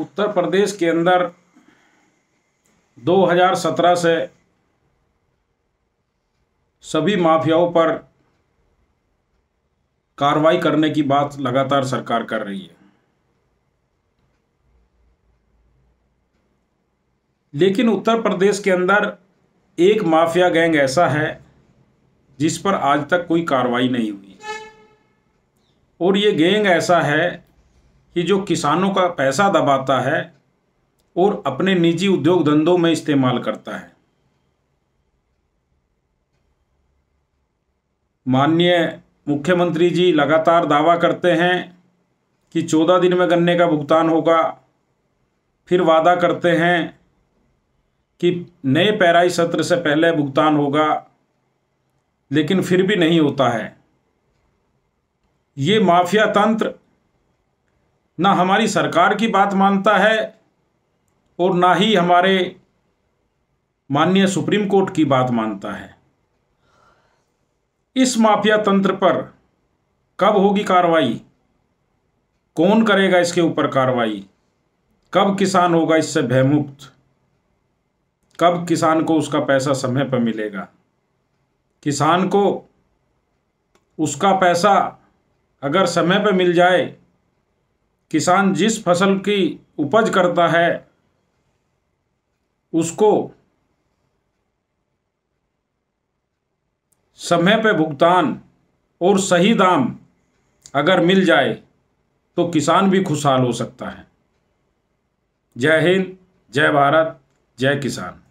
उत्तर प्रदेश के अंदर 2017 से सभी माफियाओं पर कार्रवाई करने की बात लगातार सरकार कर रही है लेकिन उत्तर प्रदेश के अंदर एक माफिया गैंग ऐसा है जिस पर आज तक कोई कार्रवाई नहीं हुई और ये गैंग ऐसा है कि जो किसानों का पैसा दबाता है और अपने निजी उद्योग धंधों में इस्तेमाल करता है माननीय मुख्यमंत्री जी लगातार दावा करते हैं कि चौदह दिन में गन्ने का भुगतान होगा फिर वादा करते हैं कि नए पैराई सत्र से पहले भुगतान होगा लेकिन फिर भी नहीं होता है ये माफिया तंत्र ना हमारी सरकार की बात मानता है और ना ही हमारे माननीय सुप्रीम कोर्ट की बात मानता है इस माफिया तंत्र पर कब होगी कार्रवाई कौन करेगा इसके ऊपर कार्रवाई कब किसान होगा इससे भयमुक्त कब किसान को उसका पैसा समय पर मिलेगा किसान को उसका पैसा अगर समय पर मिल जाए किसान जिस फसल की उपज करता है उसको समय पे भुगतान और सही दाम अगर मिल जाए तो किसान भी खुशहाल हो सकता है जय हिंद जय भारत जय किसान